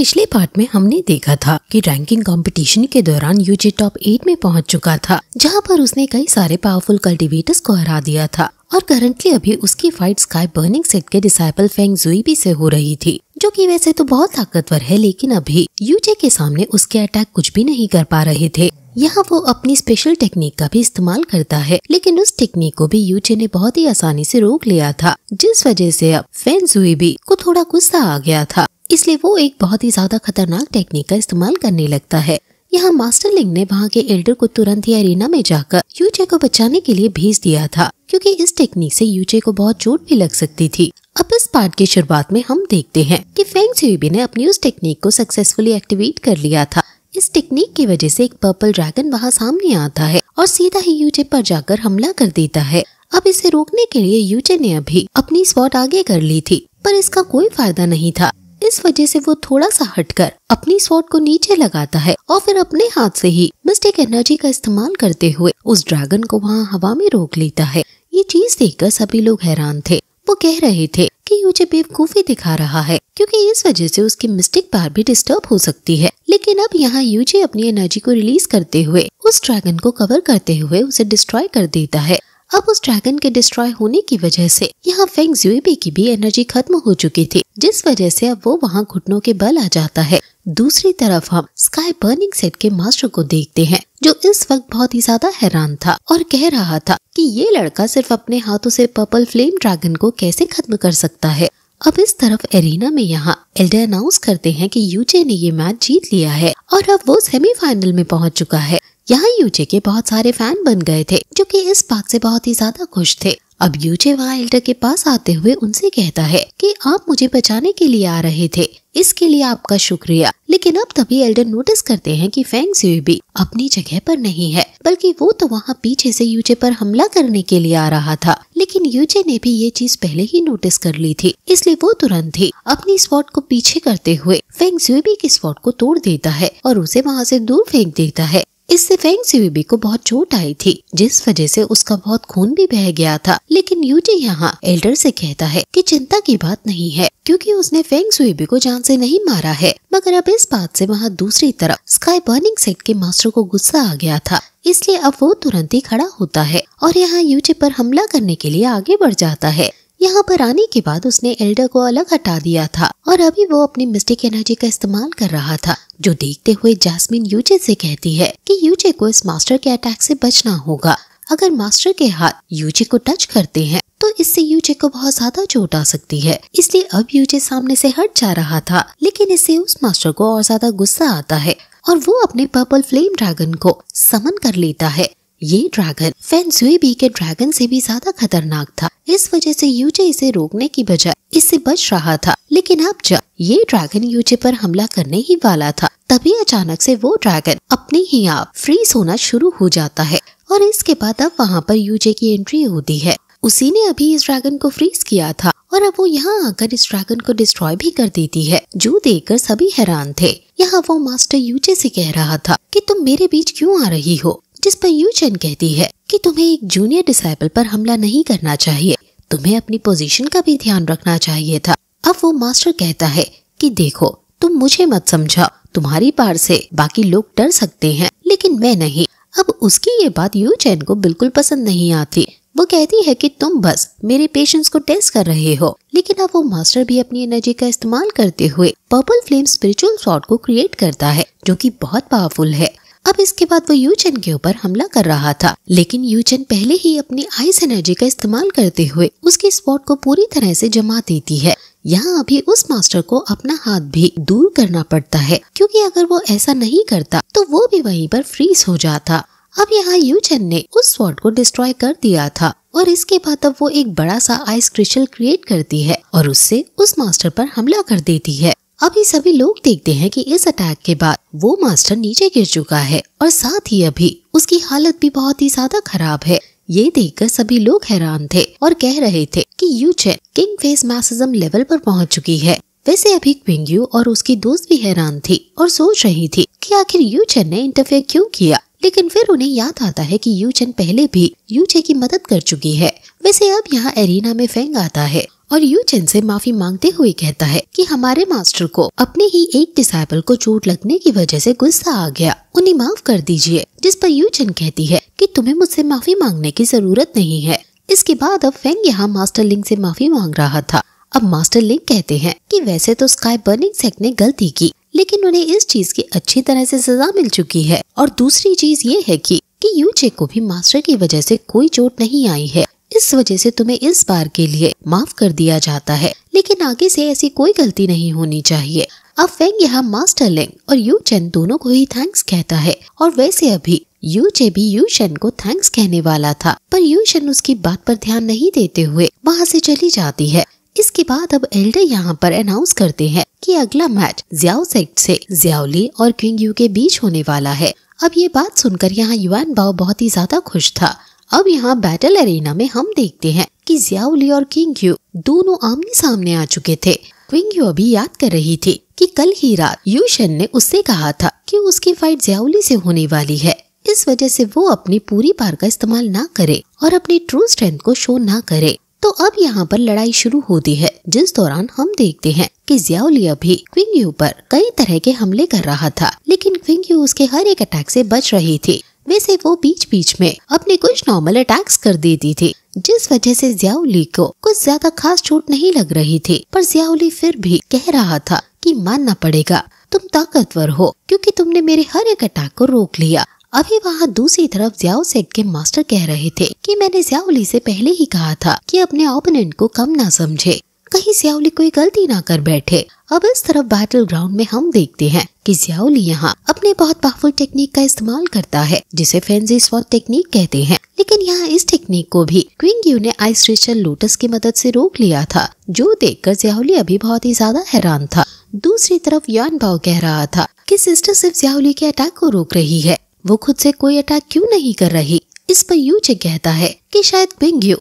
पिछले पार्ट में हमने देखा था कि रैंकिंग कंपटीशन के दौरान यूजे टॉप एट में पहुंच चुका था जहां पर उसने कई सारे पावरफुल कल्टीवेटर्स को हरा दिया था और करंटली अभी उसकी फाइट स्काई बर्निंग सेट के डिसाइपल फेंग जुईबी से हो रही थी जो कि वैसे तो बहुत ताकतवर है लेकिन अभी यूजे के सामने उसके अटैक कुछ भी नहीं कर पा रहे थे यहाँ वो अपनी स्पेशल टेक्निक का भी इस्तेमाल करता है लेकिन उस टेक्निक को भी यूचे ने बहुत ही आसानी से रोक लिया था जिस वजह से अब फेंग जुईबी को थोड़ा गुस्सा आ गया था इसलिए वो एक बहुत ही ज़्यादा खतरनाक टेक्निक का इस्तेमाल करने लगता है यहाँ मास्टर लिंग ने वहाँ के एल्डर को तुरंत ही अरेना में जाकर यूजे को बचाने के लिए भेज दिया था क्योंकि इस टेक्निक से यूजे को बहुत चोट भी लग सकती थी अब इस पार्ट की शुरुआत में हम देखते हैं कि फेंग सुबी ने अपनी उस टेक्निक को सक्सेसफुली एक्टिवेट कर लिया था इस टेक्निक की वजह से एक पर्पल ड्रैगन वहाँ सामने आता है और सीधा ही यूजे पर जाकर हमला कर देता है अब इसे रोकने के लिए यूजे ने अभी अपनी स्पॉट आगे कर ली थी पर इसका कोई फायदा नहीं था इस वजह से वो थोड़ा सा हटकर अपनी स्वॉट को नीचे लगाता है और फिर अपने हाथ से ही मिस्टेक एनर्जी का इस्तेमाल करते हुए उस ड्रैगन को वहाँ हवा में रोक लेता है ये चीज देखकर सभी लोग हैरान थे वो कह रहे थे कि यूजे बेवकूफी दिखा रहा है क्योंकि इस वजह से उसकी मिस्टेक बार भी डिस्टर्ब हो सकती है लेकिन अब यहाँ यूजे अपनी एनर्जी को रिलीज करते हुए उस ड्रैगन को कवर करते हुए उसे डिस्ट्रॉय कर देता है अब उस ड्रैगन के डिस्ट्रॉय होने की वजह से यहाँ फेंग जुएबे की भी एनर्जी खत्म हो चुकी थी जिस वजह से अब वो वहाँ घुटनों के बल आ जाता है दूसरी तरफ हम स्काई बर्निंग सेट के मास्टर को देखते हैं जो इस वक्त बहुत ही ज्यादा हैरान था और कह रहा था कि ये लड़का सिर्फ अपने हाथों से पर्पल फ्लेम ड्रैगन को कैसे खत्म कर सकता है अब इस तरफ एरिना में यहाँ एल्डे अनाउंस करते हैं कि यूजे ने ये मैच जीत लिया है और अब वो सेमीफाइनल में पहुंच चुका है यहाँ यूजे के बहुत सारे फैन बन गए थे जो कि इस बात से बहुत ही ज्यादा खुश थे अब यूजे एल्टर के पास आते हुए उनसे कहता है कि आप मुझे बचाने के लिए आ रहे थे इसके लिए आपका शुक्रिया लेकिन अब तभी एल्डर नोटिस करते हैं कि फेंग भी अपनी जगह पर नहीं है बल्कि वो तो वहाँ पीछे से यूजे पर हमला करने के लिए आ रहा था लेकिन यूजे ने भी ये चीज पहले ही नोटिस कर ली थी इसलिए वो तुरंत ही अपनी स्पॉट को पीछे करते हुए फेंग जुई भी स्पॉट को तोड़ देता है और उसे वहाँ से दूर फेंक देता है इससे फेंग सीबी को बहुत चोट आई थी जिस वजह से उसका बहुत खून भी बह गया था लेकिन यूजी यहाँ एल्डर से कहता है कि चिंता की बात नहीं है क्योंकि उसने फेंग सुबी को जान से नहीं मारा है मगर अब इस बात से वहाँ दूसरी तरफ स्काई बर्निंग सेट के मास्टर को गुस्सा आ गया था इसलिए अब वो तुरंत ही खड़ा होता है और यहाँ यूजी पर हमला करने के लिए आगे बढ़ जाता है यहाँ पर आने के बाद उसने एल्डर को अलग हटा दिया था और अभी वो अपनी मिस्टिक एनर्जी का इस्तेमाल कर रहा था जो देखते हुए जासमिन यूजे से कहती है कि यूजे को इस मास्टर के अटैक से बचना होगा अगर मास्टर के हाथ यूजे को टच करते हैं तो इससे यूजे को बहुत ज्यादा चोट आ सकती है इसलिए अब यूजे सामने से हट जा रहा था लेकिन इससे उस मास्टर को और ज्यादा गुस्सा आता है और वो अपने पर्पल फ्लेम ड्रैगन को समन कर लेता है ये ड्रैगन बी के ड्रैगन से भी ज्यादा खतरनाक था इस वजह से यूजे इसे रोकने की बजाय इससे बच रहा था लेकिन अब जब ये ड्रैगन यूजे पर हमला करने ही वाला था तभी अचानक से वो ड्रैगन अपने ही आप फ्रीज होना शुरू हो जाता है और इसके बाद अब वहाँ पर यूजे की एंट्री होती है उसी ने अभी इस ड्रैगन को फ्रीज किया था और अब वो यहाँ आकर इस ड्रैगन को डिस्ट्रॉय भी कर देती है जो देखकर सभी हैरान थे यहाँ वो मास्टर यूजे से कह रहा था कि तुम मेरे बीच क्यों आ रही हो जिस पर चैन कहती है कि तुम्हें एक जूनियर डिसाइपल पर हमला नहीं करना चाहिए तुम्हें अपनी पोजीशन का भी ध्यान रखना चाहिए था अब वो मास्टर कहता है कि देखो तुम मुझे मत समझा तुम्हारी पार से बाकी लोग डर सकते हैं लेकिन मैं नहीं अब उसकी ये बात चैन को बिल्कुल पसंद नहीं आती वो कहती है कि तुम बस मेरे पेशेंस को टेस्ट कर रहे हो लेकिन अब वो मास्टर भी अपनी एनर्जी का इस्तेमाल करते हुए पर्पल फ्लेम स्पिरिचुअल शॉट को क्रिएट करता है जो कि बहुत पावरफुल है अब इसके बाद वो यूचेन के ऊपर हमला कर रहा था लेकिन यूचेन पहले ही अपनी आइस एनर्जी का इस्तेमाल करते हुए उसके स्पॉट को पूरी तरह से जमा देती है यहाँ अभी उस मास्टर को अपना हाथ भी दूर करना पड़ता है क्योंकि अगर वो ऐसा नहीं करता तो वो भी वहीं पर फ्रीज हो जाता अब यहाँ यूचेन ने उस स्पॉट को डिस्ट्रॉय कर दिया था और इसके बाद अब वो एक बड़ा सा आइस क्रिस्टल क्रिएट करती है और उससे उस मास्टर पर हमला कर देती है अभी सभी लोग देखते हैं कि इस अटैक के बाद वो मास्टर नीचे गिर चुका है और साथ ही अभी उसकी हालत भी बहुत ही ज्यादा खराब है ये देखकर सभी लोग हैरान थे और कह रहे थे कि यूचेन किंग फेस मैसिज्म लेवल पर पहुंच चुकी है वैसे अभी क्विंग और उसकी दोस्त भी हैरान थी और सोच रही थी कि आखिर यूचेन ने इंटरफेयर क्यों किया लेकिन फिर उन्हें याद आता है कि चेन पहले भी यूचे की मदद कर चुकी है वैसे अब यहाँ एरिना में फेंग आता है और चेन से माफी मांगते हुए कहता है कि हमारे मास्टर को अपने ही एक डिसाइपल को चोट लगने की वजह से गुस्सा आ गया उन्हें माफ कर दीजिए जिस पर चेन कहती है कि तुम्हें मुझसे माफी मांगने की जरूरत नहीं है इसके बाद अब फेंग यहाँ मास्टर लिंग से माफी मांग रहा था अब मास्टर लिंग कहते हैं कि वैसे तो स्काई बर्निंग सेक ने गलती की लेकिन उन्हें इस चीज की अच्छी तरह से सजा मिल चुकी है और दूसरी चीज ये है कि कि यूजे को भी मास्टर की वजह से कोई चोट नहीं आई है इस वजह से तुम्हें इस बार के लिए माफ कर दिया जाता है लेकिन आगे से ऐसी कोई गलती नहीं होनी चाहिए अब फेंग यहाँ मास्टर लिंग और यू चेन दोनों को ही थैंक्स कहता है और वैसे अभी यू चे भी यू शेन को थैंक्स कहने वाला था पर यू शेन उसकी बात पर ध्यान नहीं देते हुए वहाँ से चली जाती है इसके बाद अब एल्डर यहाँ पर अनाउंस करते हैं कि अगला मैच जियाओ सेक्ट से जियाओली और क्विंग यू के बीच होने वाला है अब ये बात सुनकर यहाँ युवान बाव बहुत ही ज्यादा खुश था अब यहाँ बैटल अरेना में हम देखते हैं कि जियाओली और किंग यू दोनों आमने सामने आ चुके थे क्विंग यू अभी याद कर रही थी कि कल ही रात यूशन ने उससे कहा था कि उसकी फाइट जियाओली से होने वाली है इस वजह से वो अपनी पूरी पार का इस्तेमाल ना करे और अपनी ट्रू स्ट्रेंथ को शो ना करे तो अब यहाँ पर लड़ाई शुरू होती है जिस दौरान हम देखते हैं कि जियाओलिया भी क्विंग यू पर कई तरह के हमले कर रहा था लेकिन क्विंग यू उसके हर एक अटैक से बच रही थी वैसे वो बीच बीच में अपने कुछ नॉर्मल अटैक्स कर देती थी जिस वजह से जियाउली को कुछ ज्यादा खास चोट नहीं लग रही थी पर जियाउली फिर भी कह रहा था कि मानना पड़ेगा तुम ताकतवर हो क्योंकि तुमने मेरे हर एक अटैक को रोक लिया अभी वहाँ दूसरी तरफ जियाओ सेक के मास्टर कह रहे थे कि मैंने जियाओली से पहले ही कहा था कि अपने ओपोनेंट को कम ना समझे कहीं जियाओली कोई गलती ना कर बैठे अब इस तरफ बैटल ग्राउंड में हम देखते हैं कि जियाओली यहाँ अपने बहुत पावरफुल टेक्निक का इस्तेमाल करता है जिसे फैंसी स्वॉट टेक्निक कहते हैं लेकिन यहाँ इस टेक्निक को भी क्विंग यू ने आइस रेशल लोटस की मदद से रोक लिया था जो देखकर जियाओली अभी बहुत ही ज्यादा हैरान था दूसरी तरफ यान भाव कह रहा था कि सिस्टर सिर्फ जियाओली के अटैक को रोक रही है वो खुद से कोई अटैक क्यों नहीं कर रही इस पर यूचे कहता है कि शायद बिंग यू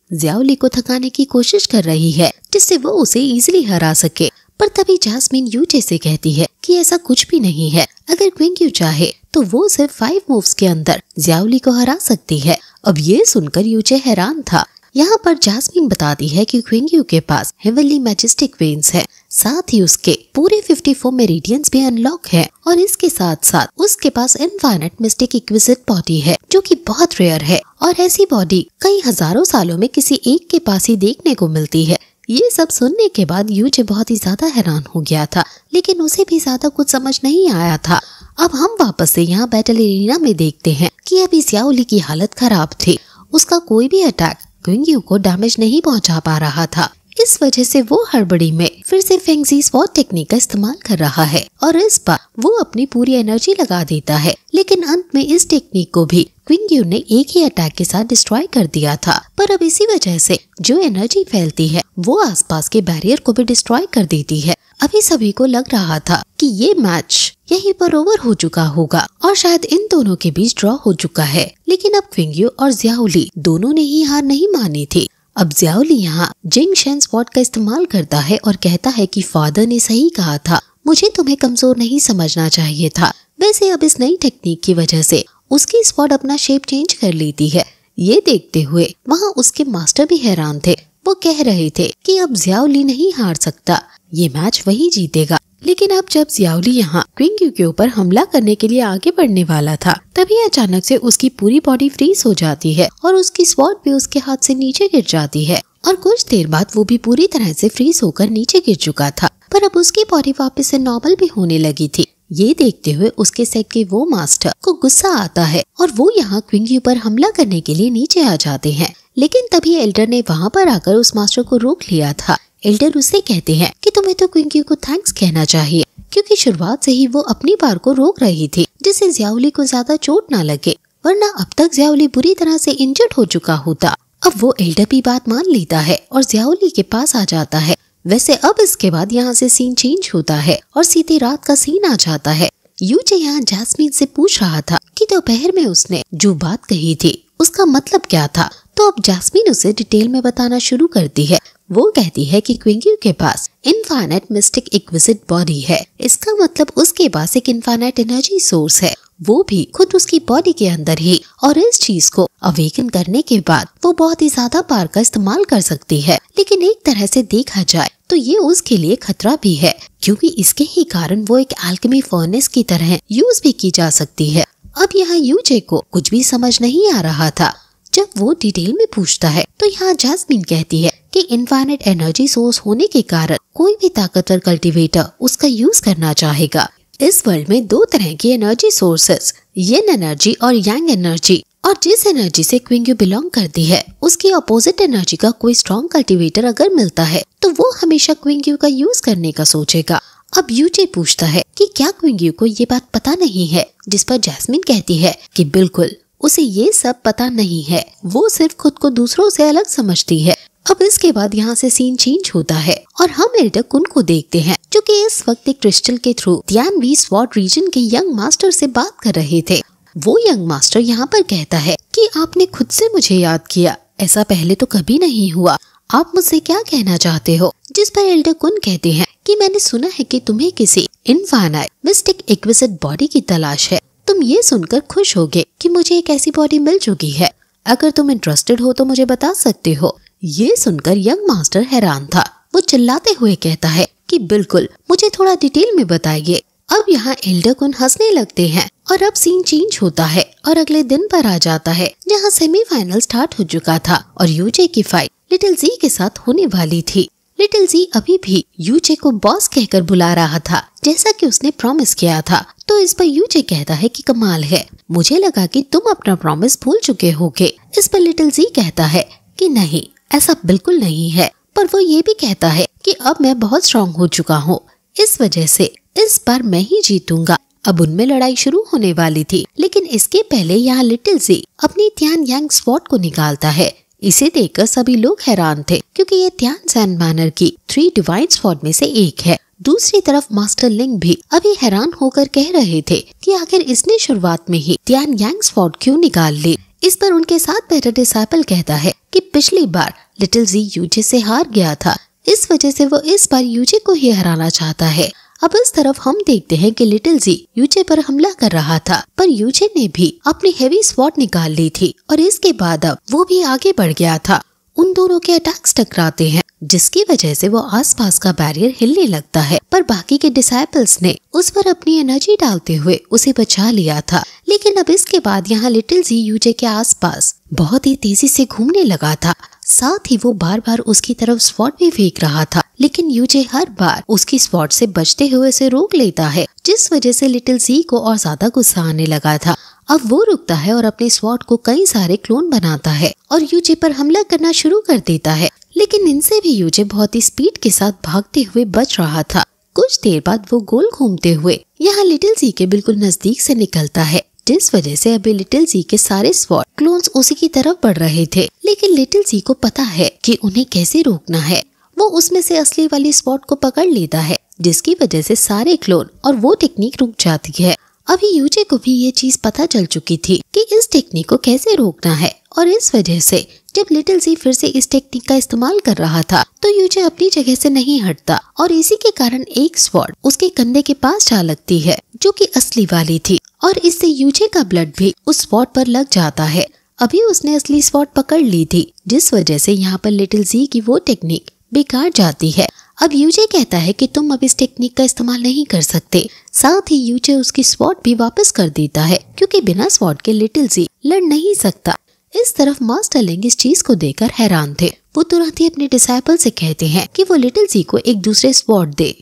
को थकाने की कोशिश कर रही है जिससे वो उसे इजिली हरा सके पर तभी जासमीन यूचे से कहती है कि ऐसा कुछ भी नहीं है अगर क्विंग्यू यू चाहे तो वो सिर्फ फाइव मूव्स के अंदर ज्यावली को हरा सकती है अब ये सुनकर यूचे हैरान था यहाँ पर जासमिन बताती है कि क्विंग के पास हेवली मैजिस्टिक वेन्स है साथ ही उसके पूरे 54 मेरिडियंस भी अनलॉक है और इसके साथ साथ उसके पास इनफाइनेट मिस्टेक इक्विजिट बॉडी है जो कि बहुत रेयर है और ऐसी बॉडी कई हजारों सालों में किसी एक के पास ही देखने को मिलती है ये सब सुनने के बाद यूजे बहुत ही ज्यादा हैरान हो गया था लेकिन उसे भी ज्यादा कुछ समझ नहीं आया था अब हम वापस से यहाँ बैटल एरिना में देखते हैं कि अभी सियाओली की हालत खराब थी उसका कोई भी अटैक को डैमेज नहीं पहुंचा पा रहा था इस वजह से वो हड़बड़ी में फिर से फेंगजी स्वॉट टेक्निक का इस्तेमाल कर रहा है और इस बार वो अपनी पूरी एनर्जी लगा देता है लेकिन अंत में इस टेक्निक को भी क्विंग यू ने एक ही अटैक के साथ डिस्ट्रॉय कर दिया था पर अब इसी वजह से जो एनर्जी फैलती है वो आसपास के बैरियर को भी डिस्ट्रॉय कर देती है अभी सभी को लग रहा था कि ये मैच यहीं पर ओवर हो चुका होगा और शायद इन दोनों के बीच ड्रॉ हो चुका है लेकिन अब क्विंगयू और जियाउली दोनों ने ही हार नहीं मानी थी अब ज्याओली यहाँ जिंग शेंस स्पॉट का इस्तेमाल करता है और कहता है कि फादर ने सही कहा था मुझे तुम्हें कमजोर नहीं समझना चाहिए था वैसे अब इस नई टेक्निक की वजह से उसकी स्पॉट अपना शेप चेंज कर लेती है ये देखते हुए वहाँ उसके मास्टर भी हैरान थे वो कह रहे थे कि अब ज्याओली नहीं हार सकता ये मैच वही जीतेगा लेकिन अब जब जियावली यहाँ क्विंग के ऊपर हमला करने के लिए आगे बढ़ने वाला था तभी अचानक से उसकी पूरी बॉडी फ्रीज हो जाती है और उसकी स्वाट भी उसके हाथ से नीचे गिर जाती है और कुछ देर बाद वो भी पूरी तरह से फ्रीज होकर नीचे गिर चुका था पर अब उसकी बॉडी वापस से नॉर्मल भी होने लगी थी ये देखते हुए उसके सेट के वो मास्टर को गुस्सा आता है और वो यहाँ क्विंग्यू पर हमला करने के लिए नीचे आ जाते हैं लेकिन तभी एल्डर ने वहाँ पर आकर उस मास्टर को रोक लिया था एल्डर उसे कहते हैं कि तुम्हें तो क्विंकी को थैंक्स कहना चाहिए क्योंकि शुरुआत से ही वो अपनी बार को रोक रही थी जिससे जियाउली को ज्यादा चोट ना लगे वरना अब तक जियाउली बुरी तरह से इंजर्ड हो चुका होता अब वो एल्डर की बात मान लेता है और जियाउली के पास आ जाता है वैसे अब इसके बाद यहाँ से सीन चेंज होता है और सीधे रात का सीन आ जाता है यूजे यहाँ जैस्मीन से पूछ रहा था कि दोपहर में उसने जो बात कही थी उसका मतलब क्या था तो अब जैस्मीन उसे डिटेल में बताना शुरू करती है वो कहती है कि क्विंगियो के पास इनफाइनाइट मिस्टिक इक्विजिट बॉडी है इसका मतलब उसके पास एक इनफाइनाइट एनर्जी सोर्स है वो भी खुद उसकी बॉडी के अंदर ही और इस चीज को अवेकन करने के बाद वो बहुत ही ज्यादा पार का इस्तेमाल कर सकती है लेकिन एक तरह से देखा जाए तो ये उसके लिए खतरा भी है क्योंकि इसके ही कारण वो एक एल्कमी फर्नेस की तरह यूज भी की जा सकती है अब यहाँ यूजे को कुछ भी समझ नहीं आ रहा था जब वो डिटेल में पूछता है तो यहाँ जैस्मिन कहती है कि इन्फाइनेट एनर्जी सोर्स होने के कारण कोई भी ताकतवर कल्टीवेटर उसका यूज करना चाहेगा इस वर्ल्ड में दो तरह की एनर्जी सोर्सेस येन एनर्जी और यंग एनर्जी और जिस एनर्जी से क्विंग बिलोंग करती है उसकी अपोजिट एनर्जी का कोई स्ट्रॉन्ग कल्टीवेटर अगर मिलता है तो वो हमेशा क्विंग का यूज करने का सोचेगा अब यूजे पूछता है कि क्या क्विंग को ये बात पता नहीं है जिस पर जैस्मिन कहती है कि बिल्कुल उसे ये सब पता नहीं है वो सिर्फ खुद को दूसरों से अलग समझती है अब इसके बाद यहाँ से सीन चेंज होता है और हम एल्डक उनको देखते हैं जो कि इस वक्त एक क्रिस्टल के थ्रू वी स्वाट रीजन के यंग मास्टर से बात कर रहे थे वो यंग मास्टर यहाँ पर कहता है कि आपने खुद से मुझे याद किया ऐसा पहले तो कभी नहीं हुआ आप मुझसे क्या कहना चाहते हो जिस पर एल्डर कुन कहते हैं कि मैंने सुना है कि तुम्हें किसी इनफानाइट मिस्टिक एक्विजिट बॉडी की तलाश है तुम ये सुनकर खुश होगे कि मुझे एक ऐसी बॉडी मिल चुकी है अगर तुम इंटरेस्टेड हो तो मुझे बता सकते हो ये सुनकर यंग मास्टर हैरान था वो चिल्लाते हुए कहता है कि बिल्कुल मुझे थोड़ा डिटेल में बताइए अब यहाँ एल्डरकुन हंसने लगते हैं और अब सीन चेंज होता है और अगले दिन पर आ जाता है जहाँ सेमीफाइनल स्टार्ट हो चुका था और यूजे की फाइट लिटिल जी के साथ होने वाली थी लिटिल जी अभी भी यूचे को बॉस कहकर बुला रहा था जैसा कि उसने प्रॉमिस किया था तो इस पर यूजे कहता है कि कमाल है मुझे लगा कि तुम अपना प्रॉमिस भूल चुके होगे इस पर लिटिल जी कहता है कि नहीं ऐसा बिल्कुल नहीं है पर वो ये भी कहता है कि अब मैं बहुत स्ट्रांग हो चुका हूँ इस वजह से इस बार मैं ही जीतूंगा अब उनमें लड़ाई शुरू होने वाली थी लेकिन इसके पहले यहाँ लिटिल जी अपनी ध्यान यांग स्पॉट को निकालता है इसे देखकर सभी लोग हैरान थे क्योंकि ये ध्यान सैन मैनर की थ्री डिवाइन स्पॉट में से एक है दूसरी तरफ मास्टर लिंग भी अभी हैरान होकर कह रहे थे कि आखिर इसने शुरुआत में ही ध्यान यांग स्पॉट क्यों निकाल ली इस पर उनके साथ बैठे डिसाइपल कहता है कि पिछली बार लिटिल जी यूजे से हार गया था इस वजह से वो इस बार यूजे को ही हराना चाहता है अब इस तरफ हम देखते हैं कि लिटिल जी यूचे पर हमला कर रहा था पर यूचे ने भी अपनी हेवी स्वॉट निकाल ली थी और इसके बाद अब वो भी आगे बढ़ गया था उन दोनों के अटैक्स टकराते हैं जिसकी वजह से वो आसपास का बैरियर हिलने लगता है पर बाकी के डिसाइपल्स ने उस पर अपनी एनर्जी डालते हुए उसे बचा लिया था लेकिन अब इसके बाद यहाँ लिटिल जी यूजे के आसपास बहुत ही तेजी से घूमने लगा था साथ ही वो बार बार उसकी तरफ स्वॉट भी फेंक रहा था लेकिन यूजे हर बार उसकी स्पॉट से बचते हुए उसे रोक लेता है जिस वजह से लिटिल सी को और ज्यादा गुस्सा आने लगा था अब वो रुकता है और अपने स्वॉट को कई सारे क्लोन बनाता है और यूजे पर हमला करना शुरू कर देता है लेकिन इनसे भी यूजे बहुत ही स्पीड के साथ भागते हुए बच रहा था कुछ देर बाद वो गोल घूमते हुए यहाँ लिटिल सी के बिल्कुल नजदीक से निकलता है जिस वजह से अभी लिटिल जी के सारे स्वॉट क्लोन्स उसी की तरफ बढ़ रहे थे लेकिन लिटिल जी को पता है कि उन्हें कैसे रोकना है वो उसमें से असली वाली स्पॉट को पकड़ लेता है जिसकी वजह से सारे क्लोन और वो टेक्निक रुक जाती है अभी यूजे को भी ये चीज पता चल चुकी थी कि इस टेक्निक को कैसे रोकना है और इस वजह से जब लिटिल सी फिर से इस टेक्निक का इस्तेमाल कर रहा था तो यूजे अपनी जगह से नहीं हटता और इसी के कारण एक स्वॉर्ड उसके कंधे के पास जा लगती है जो कि असली वाली थी और इससे यूजे का ब्लड भी उस स्वॉर्ड पर लग जाता है अभी उसने असली स्पॉट पकड़ ली थी जिस वजह से यहाँ पर लिटिल जी की वो टेक्निक बेकार जाती है अब यूजे कहता है कि तुम अब इस टेक्निक का इस्तेमाल नहीं कर सकते साथ ही यूजे उसकी स्वॉट भी वापस कर देता है क्योंकि बिना स्वॉट के लिटिल जी लड़ नहीं सकता इस तरफ मास्टर लिंग इस चीज को देकर हैरान थे वो तुरंत ही अपने डिसाइपल से कहते हैं कि वो लिटिल जी को एक दूसरे स्वॉट दे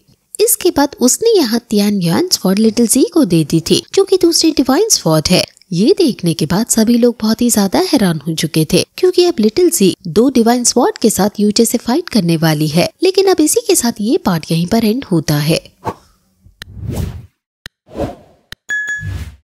इसके बाद उसने यहाँ तियान यान स्वॉट लिटिल जी को दे दी थी जो दूसरी डिवाइन स्वॉट है ये देखने के बाद सभी लोग बहुत ही ज्यादा हैरान हो चुके थे क्योंकि अब लिटिल सी दो डिवाइन स्वॉर्ड के साथ यूजे से फाइट करने वाली है लेकिन अब इसी के साथ ये पार्ट यहीं पर एंड होता है